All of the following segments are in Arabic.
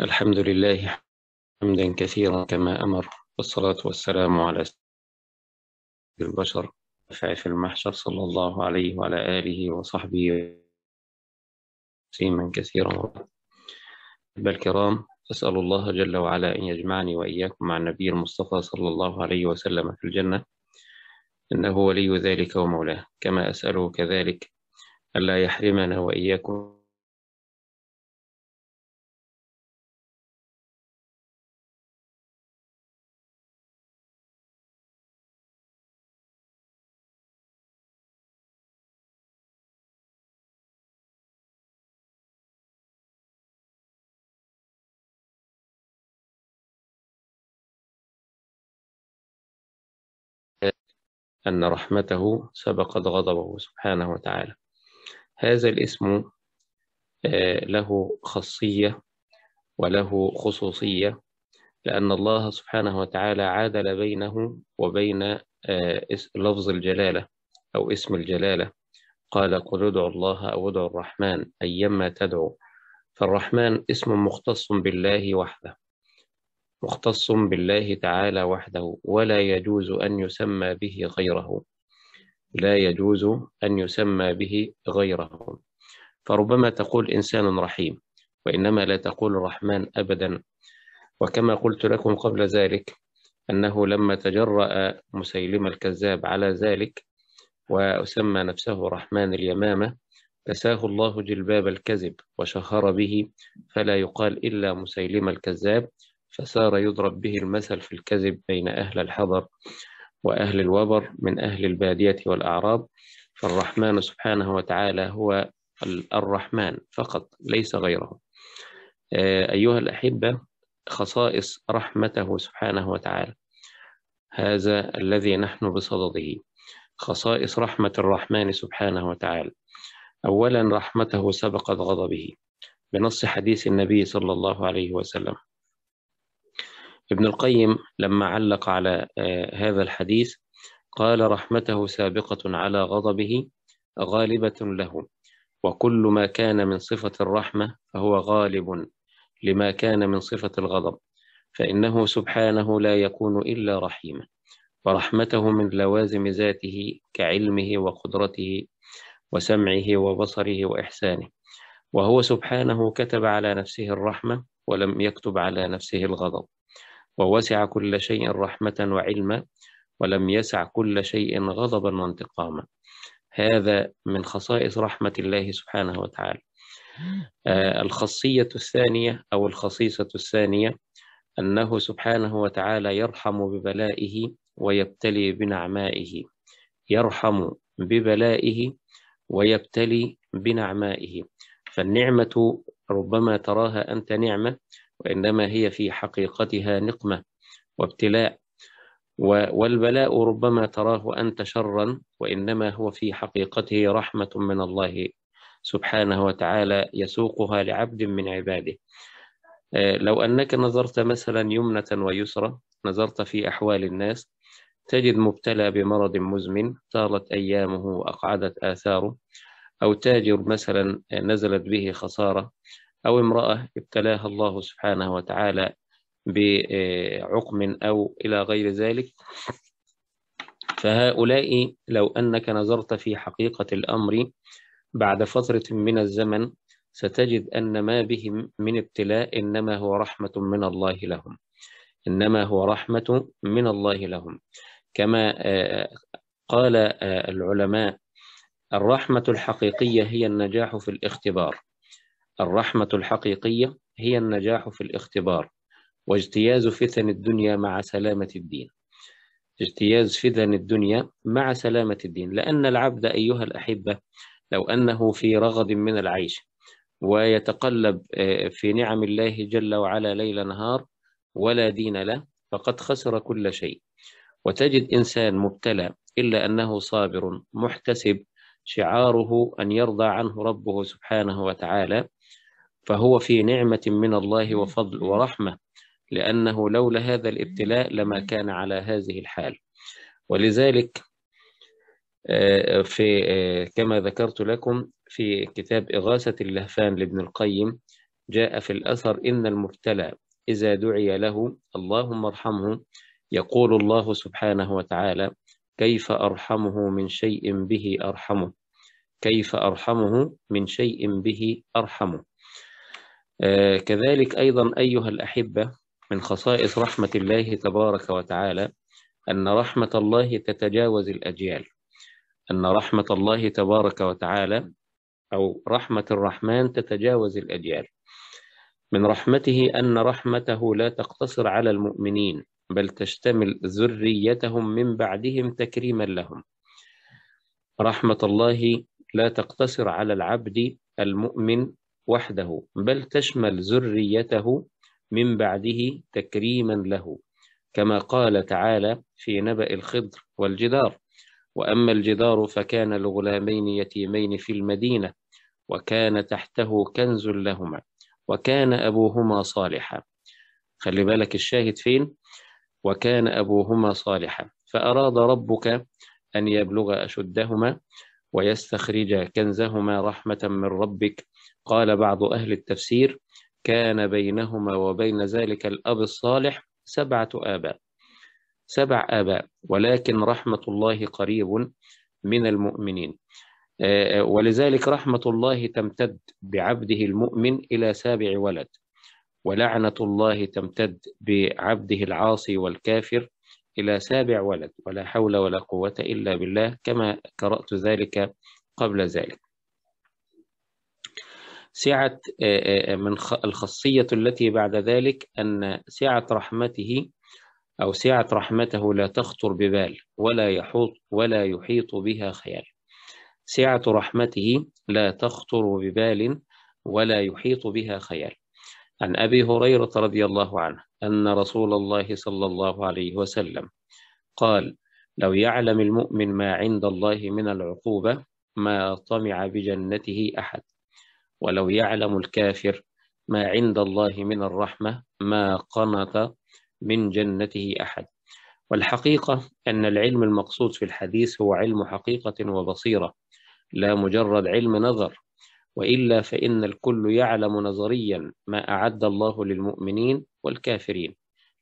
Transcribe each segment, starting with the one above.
الحمد لله حمدا كثيرا كما أمر والصلاة والسلام على البشر في المحشر صلى الله عليه وعلى آله وصحبه سيما كثيرا الكرام أسأل الله جل وعلا أن يجمعني وإياكم مع النبي المصطفى صلى الله عليه وسلم في الجنة إنه ولي ذلك ومولاه كما أسأله كذلك ألا يحرمنا وإياكم أن رحمته سبقت غضبه سبحانه وتعالى هذا الاسم آه، له خاصية وله خصوصية لأن الله سبحانه وتعالى عادل بينه وبين آه، لفظ الجلالة أو اسم الجلالة قال قل ادعوا الله أو ادعوا الرحمن أيما تدعو فالرحمن اسم مختص بالله وحده مختص بالله تعالى وحده ولا يجوز أن يسمى به غيره لا يجوز أن يسمى به غيره فربما تقول إنسان رحيم وإنما لا تقول الرحمن أبدا وكما قلت لكم قبل ذلك أنه لما تجرأ مسيلمة الكذاب على ذلك وسمى نفسه رحمن اليمامة أساه الله جلباب الكذب وشهر به فلا يقال إلا مسيلمة الكذاب فصار يضرب به المثل في الكذب بين أهل الحضر وأهل الوبر من أهل البادية والأعراب فالرحمن سبحانه وتعالى هو الرحمن فقط ليس غيره آه، أيها الأحبة خصائص رحمته سبحانه وتعالى هذا الذي نحن بصدده خصائص رحمة الرحمن سبحانه وتعالى أولا رحمته سبقت غضبه بنص حديث النبي صلى الله عليه وسلم ابن القيم لما علق على آه، هذا الحديث قال رحمته سابقة على غضبه غالبة له وكل ما كان من صفة الرحمة فهو غالب لما كان من صفة الغضب فإنه سبحانه لا يكون إلا رحيما ورحمته من لوازم ذاته كعلمه وقدرته وسمعه وبصره وإحسانه وهو سبحانه كتب على نفسه الرحمة ولم يكتب على نفسه الغضب ووسع كل شيء رحمة وعلما ولم يسع كل شيء غضبا وانتقاما هذا من خصائص رحمة الله سبحانه وتعالى آه، الخصية الثانية أو الخصيصة الثانية أنه سبحانه وتعالى يرحم ببلائه ويبتلي بنعمائه يرحم ببلائه ويبتلي بنعمائه فالنعمة ربما تراها أنت نعمة وإنما هي في حقيقتها نقمة وابتلاء والبلاء ربما تراه أنت شرا وإنما هو في حقيقته رحمة من الله سبحانه وتعالى يسوقها لعبد من عباده آه، لو أنك نظرت مثلا يمنة ويسرى نظرت في أحوال الناس تجد مبتلى بمرض مزمن طالت أيامه وأقعدت آثاره أو تاجر مثلا نزلت به خسارة أو امرأة ابتلاها الله سبحانه وتعالى بعقم أو إلى غير ذلك فهؤلاء لو أنك نظرت في حقيقة الأمر بعد فترة من الزمن ستجد أن ما بهم من ابتلاء إنما هو رحمة من الله لهم إنما هو رحمة من الله لهم كما قال العلماء الرحمة الحقيقية هي النجاح في الاختبار الرحمة الحقيقية هي النجاح في الاختبار واجتياز فتن الدنيا مع سلامة الدين اجتياز فتن الدنيا مع سلامة الدين لأن العبد أيها الأحبة لو أنه في رغد من العيش ويتقلب آه، في نعم الله جل وعلا ليل نهار ولا دين له فقد خسر كل شيء وتجد إنسان مبتلى إلا أنه صابر محتسب شعاره أن يرضى عنه ربه سبحانه وتعالى فهو في نعمة من الله وفضل ورحمة لأنه لولا هذا الابتلاء لما كان على هذه الحال ولذلك آه، في آه، كما ذكرت لكم في كتاب إغاثة اللهفان لابن القيم جاء في الأثر إن المبتلى إذا دعي له اللهم ارحمه يقول الله سبحانه وتعالى كيف أرحمه من شيء به أرحمه كيف أرحمه من شيء به أرحمه آه، كذلك أيضا أيها الأحبة من خصائص رحمة الله تبارك وتعالى أن رحمة الله تتجاوز الأجيال أن رحمة الله تبارك وتعالى أو رحمة الرحمن تتجاوز الأجيال من رحمته أن رحمته لا تقتصر على المؤمنين بل تشتمل ذريتهم من بعدهم تكريما لهم رحمة الله لا تقتصر على العبد المؤمن وحده بل تشمل ذريته من بعده تكريما له كما قال تعالى في نبأ الخضر والجدار وأما الجدار فكان لغلامين يتيمين في المدينة وكان تحته كنز لهما وكان أبوهما صالحا خلي بالك الشاهد فين وكان أبوهما صالحا فأراد ربك أن يبلغ أشدهما ويستخرج كنزهما رحمة من ربك قال بعض أهل التفسير كان بينهما وبين ذلك الأب الصالح سبعة آباء سبع آباء ولكن رحمة الله قريب من المؤمنين آه، آه، ولذلك رحمة الله تمتد بعبده المؤمن إلى سابع ولد ولعنة الله تمتد بعبده العاصي والكافر إلى سابع ولد ولا حول ولا قوة إلا بالله كما قرأت ذلك قبل ذلك سعة آه، آه، من الخاصية التي بعد ذلك أن سعة رحمته أو سعة رحمته لا تخطر ببال ولا يحوط ولا يحيط بها خيال سعة رحمته لا تخطر ببال ولا يحيط بها خيال عن أبي هريرة رضي الله عنه أن رسول الله صلى الله عليه وسلم قال لو يعلم المؤمن ما عند الله من العقوبة ما طمع بجنته أحد ولو يعلم الكافر ما عند الله من الرحمة ما قنط من جنته أحد والحقيقة أن العلم المقصود في الحديث هو علم حقيقة وبصيرة لا مجرد علم نظر وإلا فإن الكل يعلم نظريا ما أعد الله للمؤمنين والكافرين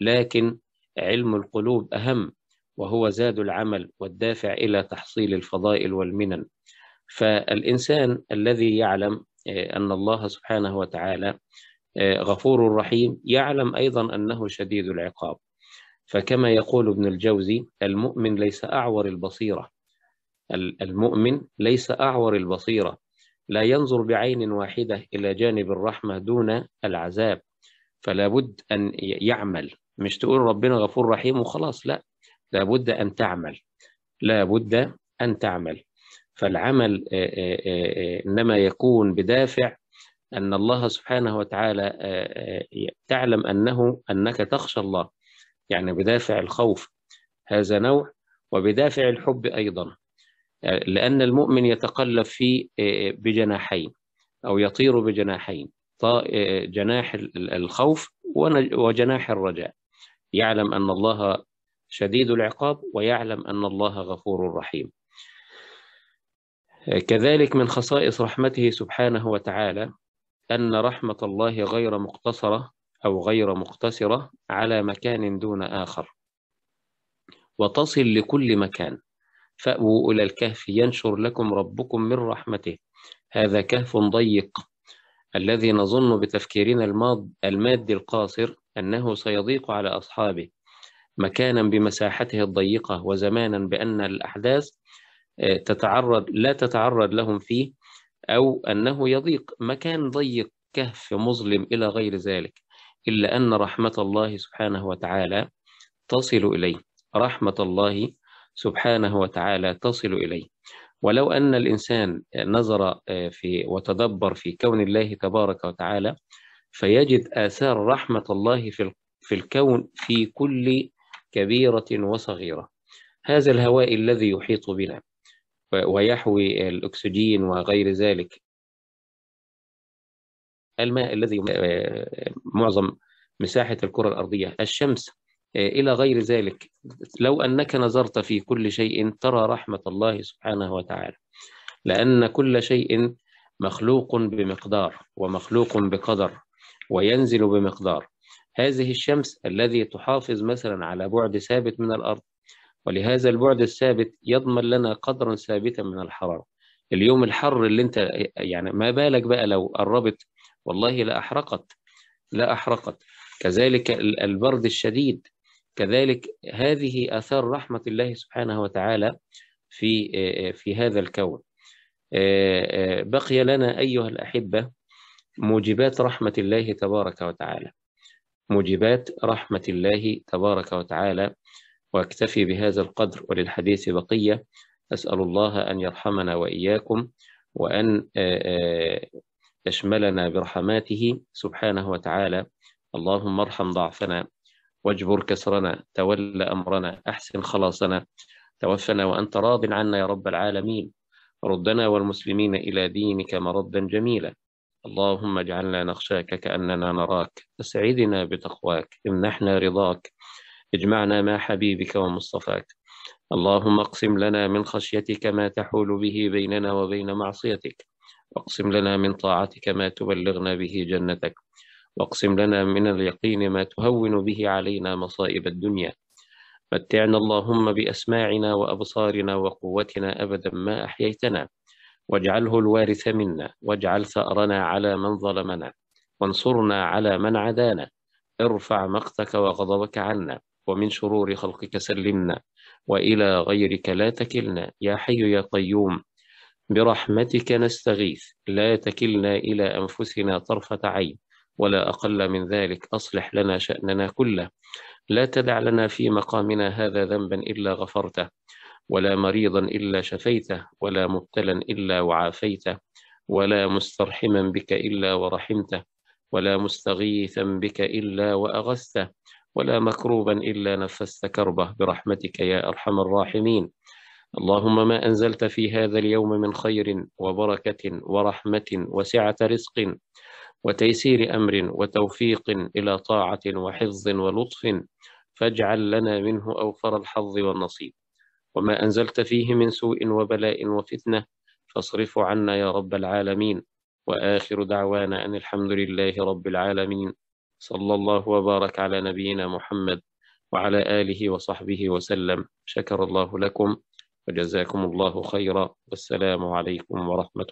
لكن علم القلوب أهم وهو زاد العمل والدافع إلى تحصيل الفضائل والمنن فالإنسان الذي يعلم آه، أن الله سبحانه وتعالى آه، غفور رحيم يعلم أيضا أنه شديد العقاب فكما يقول ابن الجوزي المؤمن ليس أعور البصيرة المؤمن ليس أعور البصيرة لا ينظر بعين واحدة إلى جانب الرحمة دون العذاب فلا بد أن يعمل مش تقول ربنا غفور رحيم وخلاص لا لا بد أن تعمل لا بد أن تعمل فالعمل آه، آه، آه، إنما يكون بدافع أن الله سبحانه وتعالى تعلم أنه أنك تخشى الله يعني بدافع الخوف هذا نوع وبدافع الحب أيضا لأن المؤمن يتقلب في بجناحين أو يطير بجناحين جناح الخوف وجناح الرجاء يعلم أن الله شديد العقاب ويعلم أن الله غفور رحيم كذلك من خصائص رحمته سبحانه وتعالى أن رحمة الله غير مقتصرة أو غير مقتصرة على مكان دون آخر وتصل لكل مكان فأووا إلى الكهف ينشر لكم ربكم من رحمته هذا كهف ضيق الذي نظن بتفكيرنا الماض المادي القاصر أنه سيضيق على أصحابه مكانا بمساحته الضيقة وزمانا بأن الأحداث تتعرض لا تتعرض لهم فيه أو أنه يضيق مكان ضيق كهف مظلم إلى غير ذلك إلا أن رحمة الله سبحانه وتعالى تصل إليه رحمة الله سبحانه وتعالى تصل إليه ولو أن الإنسان نظر آه، في وتدبر في كون الله تبارك وتعالى فيجد آثار رحمة الله في في الكون في كل كبيرة وصغيرة هذا الهواء الذي يحيط بنا ويحوي الأكسجين وغير ذلك الماء الذي آه، معظم مساحة الكرة الأرضية الشمس آه، إلى غير ذلك لو أنك نظرت في كل شيء ترى رحمة الله سبحانه وتعالى لأن كل شيء مخلوق بمقدار ومخلوق بقدر وينزل بمقدار هذه الشمس الذي تحافظ مثلا على بعد ثابت من الأرض ولهذا البعد الثابت يضمن لنا قدرا ثابتا من الحرارة اليوم الحر اللي انت يعني ما بالك بقى لو قربت والله لا أحرقت لا أحرقت كذلك البرد الشديد كذلك هذه آثار رحمة الله سبحانه وتعالى في في هذا الكون بقي لنا أيها الأحبة موجبات رحمة الله تبارك وتعالى موجبات رحمة الله تبارك وتعالى وأكتفي بهذا القدر وللحديث بقية أسأل الله أن يرحمنا وإياكم وأن آه، آه، يشملنا برحماته سبحانه وتعالى اللهم ارحم ضعفنا واجبر كسرنا تول أمرنا أحسن خلاصنا توفنا وأنت راض عنا يا رب العالمين ردنا والمسلمين إلى دينك مردا جميلا اللهم اجعلنا نخشاك كأننا نراك أسعدنا بتقواك امنحنا رضاك اجمعنا مع حبيبك ومصطفاك اللهم اقسم لنا من خشيتك ما تحول به بيننا وبين معصيتك واقسم لنا من طاعتك ما تبلغنا به جنتك واقسم لنا من اليقين ما تهون به علينا مصائب الدنيا متعنا اللهم بأسماعنا وأبصارنا وقوتنا أبدا ما أحييتنا واجعله الوارث منا واجعل ثأرنا على من ظلمنا وانصرنا على من عدانا ارفع مقتك وغضبك عنا ومن شرور خلقك سلمنا وإلى غيرك لا تكلنا يا حي يا قيوم برحمتك نستغيث لا تكلنا إلى أنفسنا طرفة عين ولا أقل من ذلك أصلح لنا شأننا كله لا تدع لنا في مقامنا هذا ذنبا إلا غفرته ولا مريضا إلا شفيته ولا مبتلا إلا وعافيته ولا مسترحما بك إلا ورحمته ولا مستغيثا بك إلا وأغثته ولا مكروبا إلا نفست كربه برحمتك يا أرحم الراحمين اللهم ما أنزلت في هذا اليوم من خير وبركة ورحمة وسعة رزق وتيسير أمر وتوفيق إلى طاعة وحفظ ولطف فاجعل لنا منه أوفر الحظ والنصيب وما أنزلت فيه من سوء وبلاء وفتنة فاصرفه عنا يا رب العالمين وآخر دعوانا أن الحمد لله رب العالمين صلى الله وبارك على نبينا محمد وعلى آله وصحبه وسلم شكر الله لكم وجزاكم الله خيرا والسلام عليكم ورحمة الله